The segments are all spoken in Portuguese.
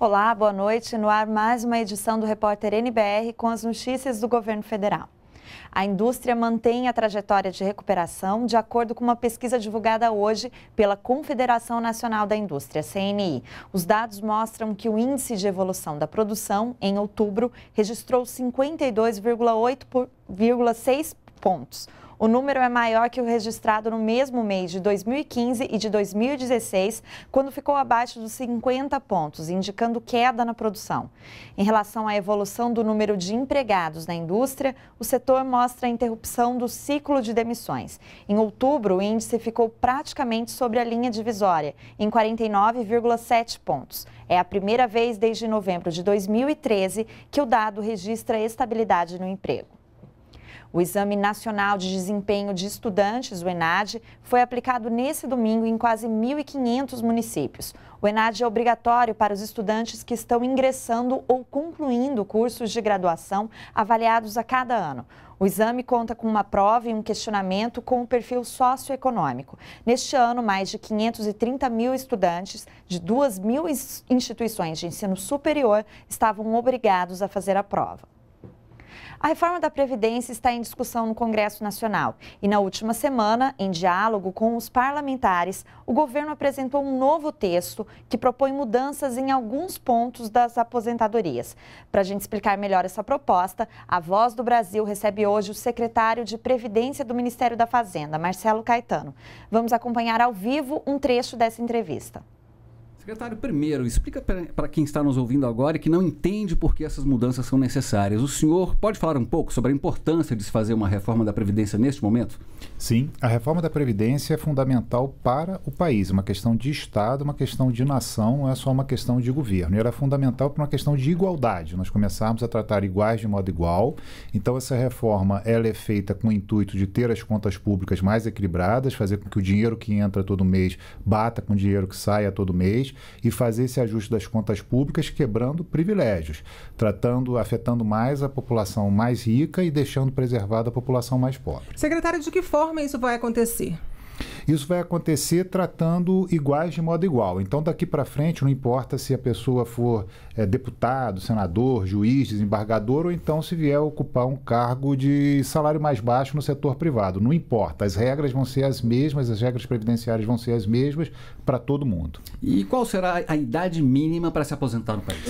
Olá, boa noite. No ar, mais uma edição do Repórter NBR com as notícias do governo federal. A indústria mantém a trajetória de recuperação, de acordo com uma pesquisa divulgada hoje pela Confederação Nacional da Indústria, CNI. Os dados mostram que o índice de evolução da produção, em outubro, registrou 52,8,6 pontos, o número é maior que o registrado no mesmo mês de 2015 e de 2016, quando ficou abaixo dos 50 pontos, indicando queda na produção. Em relação à evolução do número de empregados na indústria, o setor mostra a interrupção do ciclo de demissões. Em outubro, o índice ficou praticamente sobre a linha divisória, em 49,7 pontos. É a primeira vez desde novembro de 2013 que o dado registra estabilidade no emprego. O Exame Nacional de Desempenho de Estudantes, o ENAD, foi aplicado nesse domingo em quase 1.500 municípios. O ENAD é obrigatório para os estudantes que estão ingressando ou concluindo cursos de graduação avaliados a cada ano. O exame conta com uma prova e um questionamento com o um perfil socioeconômico. Neste ano, mais de 530 mil estudantes de 2 mil instituições de ensino superior estavam obrigados a fazer a prova. A reforma da Previdência está em discussão no Congresso Nacional e, na última semana, em diálogo com os parlamentares, o governo apresentou um novo texto que propõe mudanças em alguns pontos das aposentadorias. Para a gente explicar melhor essa proposta, a Voz do Brasil recebe hoje o secretário de Previdência do Ministério da Fazenda, Marcelo Caetano. Vamos acompanhar ao vivo um trecho dessa entrevista. Secretário, primeiro, explica para quem está nos ouvindo agora e que não entende por que essas mudanças são necessárias. O senhor pode falar um pouco sobre a importância de se fazer uma reforma da Previdência neste momento? Sim, a reforma da Previdência é fundamental para o país. Uma questão de Estado, uma questão de nação, não é só uma questão de governo. E era é fundamental para uma questão de igualdade. Nós começarmos a tratar iguais de modo igual. Então, essa reforma ela é feita com o intuito de ter as contas públicas mais equilibradas, fazer com que o dinheiro que entra todo mês bata com o dinheiro que sai a todo mês e fazer esse ajuste das contas públicas quebrando privilégios, tratando, afetando mais a população mais rica e deixando preservada a população mais pobre. Secretário, de que forma isso vai acontecer? Isso vai acontecer tratando iguais de modo igual. Então, daqui para frente, não importa se a pessoa for é, deputado, senador, juiz, desembargador, ou então se vier ocupar um cargo de salário mais baixo no setor privado. Não importa, as regras vão ser as mesmas, as regras previdenciárias vão ser as mesmas para todo mundo. E qual será a idade mínima para se aposentar no país?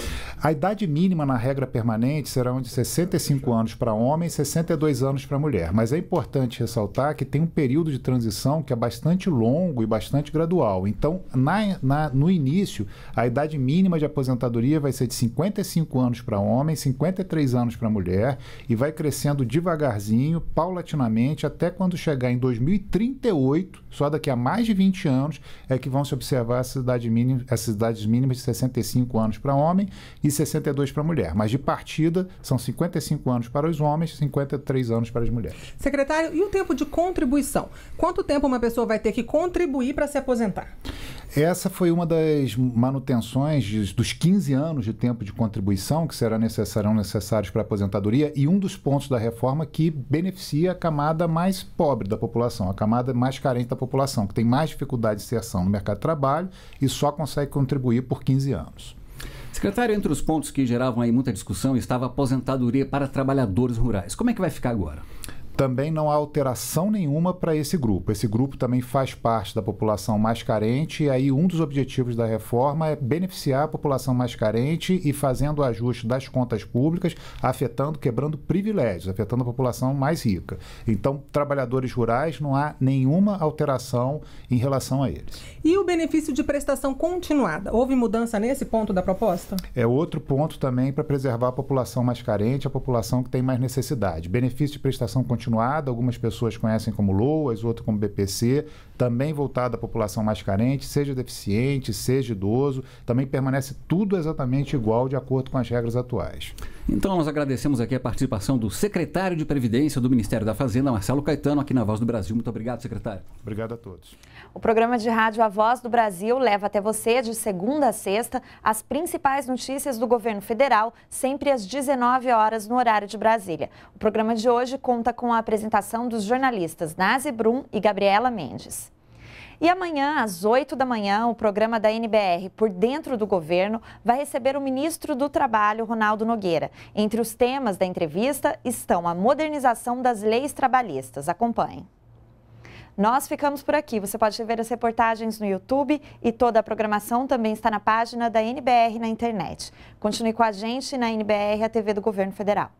A idade mínima na regra permanente será de 65 anos para homem e 62 anos para mulher. Mas é importante ressaltar que tem um período de transição que é bastante bastante longo e bastante gradual. Então, na, na, no início, a idade mínima de aposentadoria vai ser de 55 anos para homem, 53 anos para mulher, e vai crescendo devagarzinho, paulatinamente, até quando chegar em 2038, só daqui a mais de 20 anos, é que vão se observar essas idades mínimas, essas idades mínimas de 65 anos para homem e 62 para mulher. Mas de partida, são 55 anos para os homens, 53 anos para as mulheres. Secretário, e o tempo de contribuição? Quanto tempo uma pessoa vai ter que contribuir para se aposentar. Essa foi uma das manutenções de, dos 15 anos de tempo de contribuição que serão necessário, necessários para a aposentadoria e um dos pontos da reforma que beneficia a camada mais pobre da população, a camada mais carente da população, que tem mais dificuldade de inserção no mercado de trabalho e só consegue contribuir por 15 anos. Secretário, entre os pontos que geravam aí muita discussão estava a aposentadoria para trabalhadores rurais. Como é que vai ficar agora? também não há alteração nenhuma para esse grupo. Esse grupo também faz parte da população mais carente, e aí um dos objetivos da reforma é beneficiar a população mais carente e fazendo o ajuste das contas públicas, afetando, quebrando privilégios, afetando a população mais rica. Então, trabalhadores rurais, não há nenhuma alteração em relação a eles. E o benefício de prestação continuada? Houve mudança nesse ponto da proposta? É outro ponto também para preservar a população mais carente, a população que tem mais necessidade. Benefício de prestação continuada continuada, algumas pessoas conhecem como LOAS, outras como BPC, também voltada à população mais carente, seja deficiente, seja idoso, também permanece tudo exatamente igual de acordo com as regras atuais. Então, nós agradecemos aqui a participação do secretário de Previdência do Ministério da Fazenda, Marcelo Caetano, aqui na Voz do Brasil. Muito obrigado, secretário. Obrigado a todos. O programa de rádio A Voz do Brasil leva até você, de segunda a sexta, as principais notícias do governo federal, sempre às 19 horas no horário de Brasília. O programa de hoje conta com a apresentação dos jornalistas Nazi Brum e Gabriela Mendes. E amanhã, às 8 da manhã, o programa da NBR Por Dentro do Governo vai receber o ministro do Trabalho, Ronaldo Nogueira. Entre os temas da entrevista estão a modernização das leis trabalhistas. Acompanhe. Nós ficamos por aqui. Você pode ver as reportagens no YouTube e toda a programação também está na página da NBR na internet. Continue com a gente na NBR, a TV do Governo Federal.